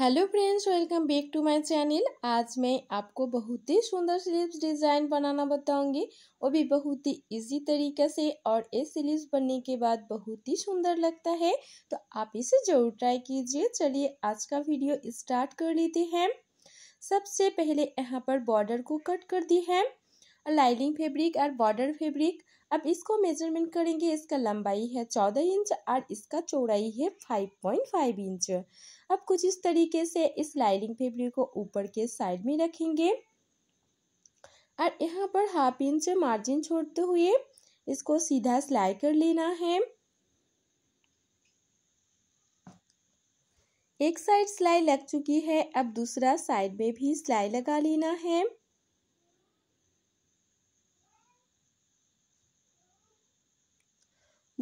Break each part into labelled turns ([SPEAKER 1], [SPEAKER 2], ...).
[SPEAKER 1] hello friends welcome back to my channel आज मैं आपको बहुत ही सुंदर स्लीव्स डिज़ाइन बनाना बताऊंगी वो भी बहुत ही इजी तरीके से और ये स्लीव्स बनने के बाद बहुत ही सुंदर लगता है तो आप इसे ज़रूर ट्राई कीजिए चलिए आज का वीडियो स्टार्ट कर लेते हैं सबसे पहले यहाँ पर बॉर्डर को कट कर दी है लाइनिंग फेब्रिक और बॉर्डर फेब्रिक अब इसको मेजरमेंट करेंगे इसका लंबाई है चौदह इंच और इसका चौड़ाई है फाइव पॉइंट फाइव इंच अब कुछ इस तरीके से इस स्लाइडिंग फेब्रिक को ऊपर के साइड में रखेंगे और यहाँ पर हाफ इंच मार्जिन छोड़ते हुए इसको सीधा सिलाई कर लेना है एक साइड सिलाई लग चुकी है अब दूसरा साइड में भी सिलाई लगा लेना है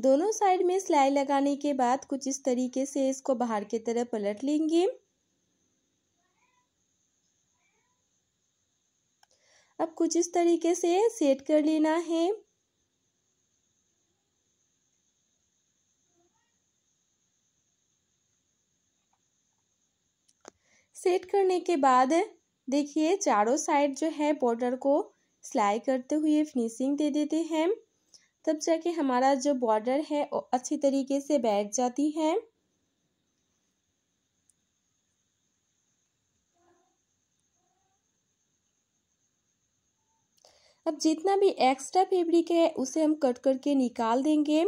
[SPEAKER 1] दोनों साइड में सिलाई लगाने के बाद कुछ इस तरीके से इसको बाहर की तरफ पलट लेंगे अब कुछ इस तरीके से सेट कर लेना है सेट करने के बाद देखिए चारों साइड जो है बॉर्डर को सिलाई करते हुए फिनिशिंग दे देते हैं तब जाके हमारा जो बॉर्डर है वो अच्छी तरीके से बैठ जाती है अब जितना भी एक्स्ट्रा फैब्रिक है उसे हम कट करके निकाल देंगे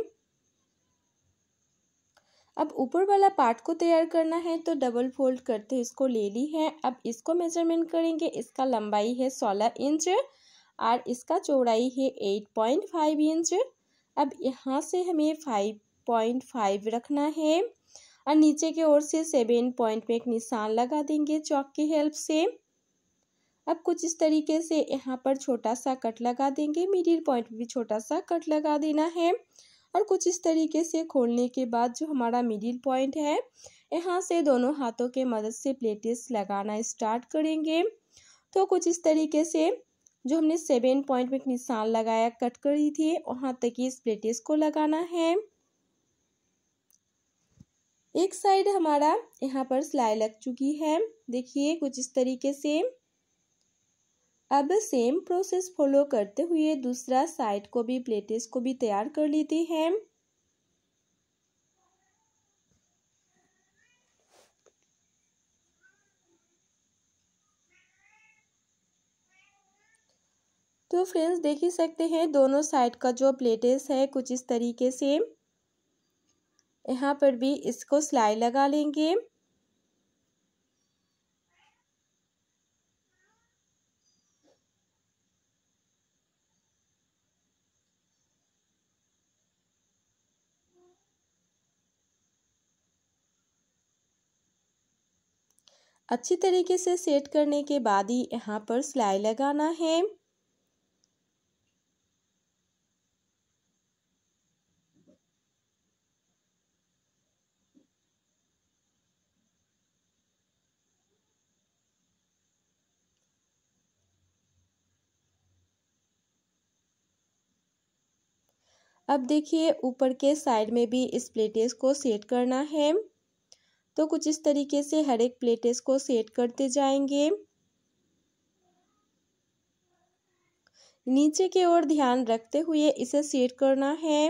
[SPEAKER 1] अब ऊपर वाला पार्ट को तैयार करना है तो डबल फोल्ड करते इसको ले ली है अब इसको मेजरमेंट करेंगे इसका लंबाई है सोलह इंच और इसका चौड़ाई है एट पॉइंट फाइव इंच अब यहाँ से हमें फाइव पॉइंट फाइव रखना है और नीचे की ओर से सेवन पॉइंट में एक निशान लगा देंगे चौक की हेल्प से अब कुछ इस तरीके से यहाँ पर छोटा सा कट लगा देंगे मिडिल पॉइंट भी छोटा सा कट लगा देना है और कुछ इस तरीके से खोलने के बाद जो हमारा मिडिल पॉइंट है यहाँ से दोनों हाथों के मदद से प्लेटेस लगाना स्टार्ट करेंगे तो कुछ इस तरीके से जो हमने सेवन पॉइंट में एक निशान लगाया कट कर दी थी वहाँ तक इस प्लेटिस को लगाना है एक साइड हमारा यहाँ पर सिलाई लग चुकी है देखिए कुछ इस तरीके से अब सेम प्रोसेस फॉलो करते हुए दूसरा साइड को भी प्लेटिस को भी तैयार कर लेते हैं तो फ्रेंड्स देख ही सकते हैं दोनों साइड का जो प्लेटेस है कुछ इस तरीके से यहाँ पर भी इसको सिलाई लगा लेंगे अच्छी तरीके से सेट करने के बाद ही यहाँ पर सिलाई लगाना है अब देखिए ऊपर के साइड में भी इस प्लेटेस को सेट करना है तो कुछ इस तरीके से हर एक प्लेटेस को सेट करते जाएंगे नीचे की ओर ध्यान रखते हुए इसे सेट करना है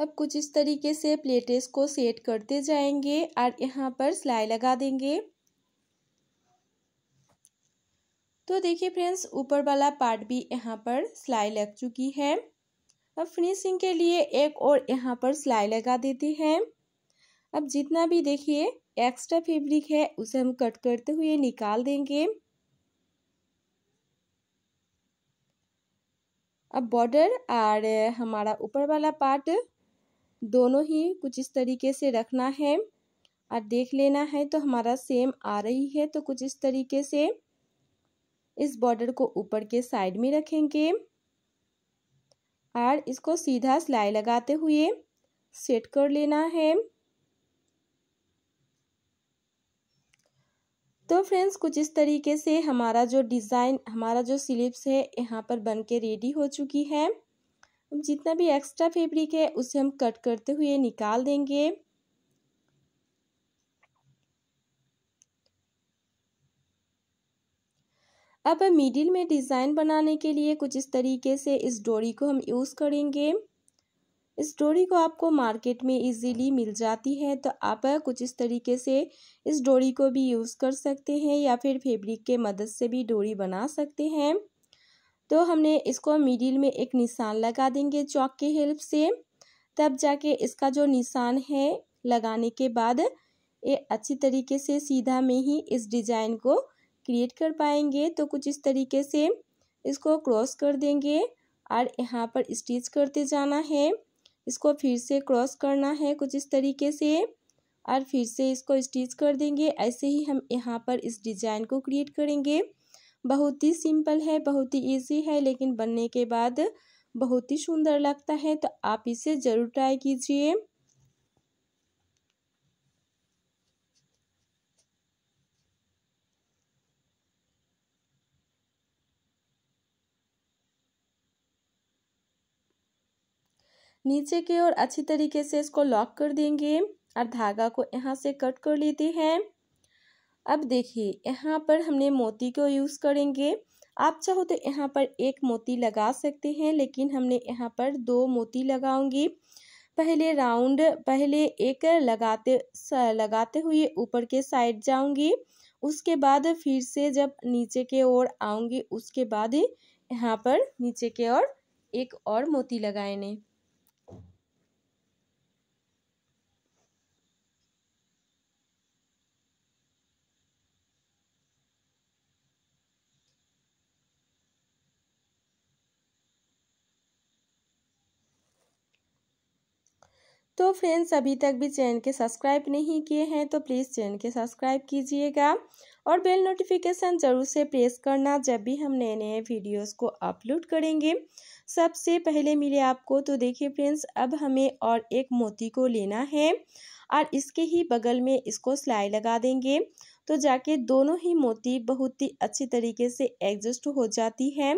[SPEAKER 1] अब कुछ इस तरीके से प्लेटेस को सेट करते जाएंगे और यहाँ पर सिलाई लगा देंगे तो देखिए फ्रेंड्स ऊपर वाला पार्ट भी यहाँ पर सिलाई लग चुकी है अब फिनिशिंग के लिए एक और यहाँ पर सिलाई लगा देते हैं अब जितना भी देखिए एक्स्ट्रा फैब्रिक है उसे हम कट करते हुए निकाल देंगे अब बॉर्डर और हमारा ऊपर वाला पार्ट दोनों ही कुछ इस तरीके से रखना है और देख लेना है तो हमारा सेम आ रही है तो कुछ इस तरीके से इस बॉर्डर को ऊपर के साइड में रखेंगे और इसको सीधा सिलाई लगाते हुए सेट कर लेना है तो फ्रेंड्स कुछ इस तरीके से हमारा जो डिज़ाइन हमारा जो स्लीव्स है यहाँ पर बन के रेडी हो चुकी है जितना भी एक्स्ट्रा फैब्रिक है उसे हम कट करते हुए निकाल देंगे अब मिडिल में डिज़ाइन बनाने के लिए कुछ इस तरीके से इस डोरी को हम यूज़ करेंगे इस डोरी को आपको मार्केट में इजीली मिल जाती है तो आप कुछ इस तरीके से इस डोरी को भी यूज़ कर सकते हैं या फिर फैब्रिक के मदद से भी डोरी बना सकते हैं तो हमने इसको मिडिल में एक निशान लगा देंगे चौक के हेल्प से तब जाके इसका जो निशान है लगाने के बाद ये अच्छी तरीके से सीधा में ही इस डिज़ाइन को क्रिएट कर पाएंगे तो कुछ इस तरीके से इसको क्रॉस कर देंगे और यहाँ पर स्टिच करते जाना है इसको फिर से क्रॉस करना है कुछ इस तरीके से और फिर से इसको स्टिच कर देंगे ऐसे ही हम यहाँ पर इस डिज़ाइन को क्रिएट करेंगे बहुत ही सिंपल है बहुत ही इजी है लेकिन बनने के बाद बहुत ही सुंदर लगता है तो आप इसे ज़रूर ट्राई कीजिए नीचे की ओर अच्छी तरीके से इसको लॉक कर देंगे और धागा को यहाँ से कट कर लेते हैं अब देखिए यहाँ पर हमने मोती को यूज़ करेंगे आप चाहो तो यहाँ पर एक मोती लगा सकते हैं लेकिन हमने यहाँ पर दो मोती लगाऊंगी पहले राउंड पहले एक लगाते लगाते हुए ऊपर के साइड जाऊंगी उसके बाद फिर से जब नीचे के ओर आऊंगी उसके बाद यहाँ पर नीचे के ओर एक और मोती लगाए तो फ्रेंड्स अभी तक भी चैनल के सब्सक्राइब नहीं किए हैं तो प्लीज़ चैनल के सब्सक्राइब कीजिएगा और बेल नोटिफिकेशन ज़रूर से प्रेस करना जब भी हम नए नए वीडियोस को अपलोड करेंगे सबसे पहले मिले आपको तो देखिए फ्रेंड्स अब हमें और एक मोती को लेना है और इसके ही बगल में इसको सिलाई लगा देंगे तो जाके दोनों ही मोती बहुत ही अच्छी तरीके से एडजस्ट हो जाती है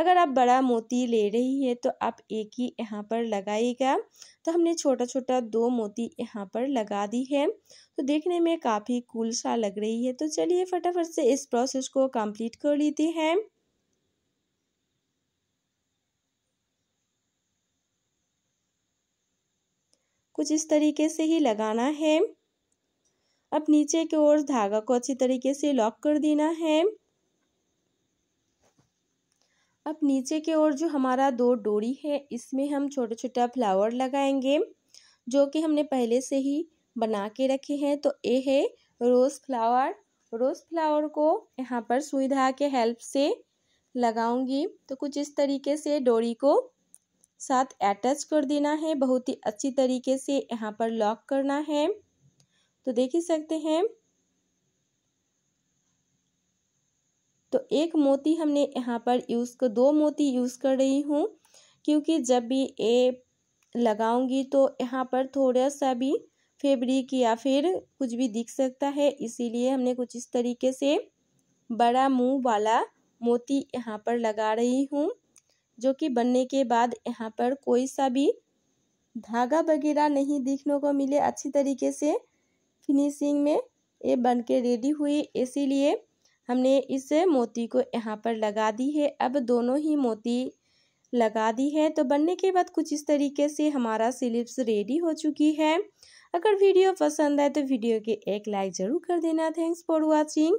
[SPEAKER 1] अगर आप बड़ा मोती ले रही है तो आप एक ही यहाँ पर लगाइएगा तो हमने छोटा छोटा दो मोती यहाँ पर लगा दी है तो देखने में काफ़ी कूल सा लग रही है तो चलिए फटाफट से इस प्रोसेस को कंप्लीट कर लेते हैं कुछ इस तरीके से ही लगाना है अब नीचे की ओर धागा को अच्छी तरीके से लॉक कर देना है अब नीचे की ओर जो हमारा दो डोरी है इसमें हम छोटा छोटा फ्लावर लगाएंगे जो कि हमने पहले से ही बना के रखे हैं तो ये है रोज़ फ्लावर रोज़ फ्लावर को यहाँ पर सुई के हेल्प से लगाऊंगी तो कुछ इस तरीके से डोरी को साथ अटैच कर देना है बहुत ही अच्छी तरीके से यहाँ पर लॉक करना है तो देख ही सकते हैं तो एक मोती हमने यहाँ पर यूज़ कर दो मोती यूज़ कर रही हूँ क्योंकि जब भी ए लगाऊंगी तो यहाँ पर थोड़ा सा भी फेब्रिक या फिर कुछ भी दिख सकता है इसीलिए हमने कुछ इस तरीके से बड़ा मुंह वाला मोती यहाँ पर लगा रही हूँ जो कि बनने के बाद यहाँ पर कोई सा भी धागा वगैरह नहीं दिखने को मिले अच्छी तरीके से फिनिशिंग में ये बन के रेडी हुई इसीलिए हमने इस मोती को यहाँ पर लगा दी है अब दोनों ही मोती लगा दी है तो बनने के बाद कुछ इस तरीके से हमारा स्लिप्स रेडी हो चुकी है अगर वीडियो पसंद आए तो वीडियो के एक लाइक ज़रूर कर देना थैंक्स फॉर वॉचिंग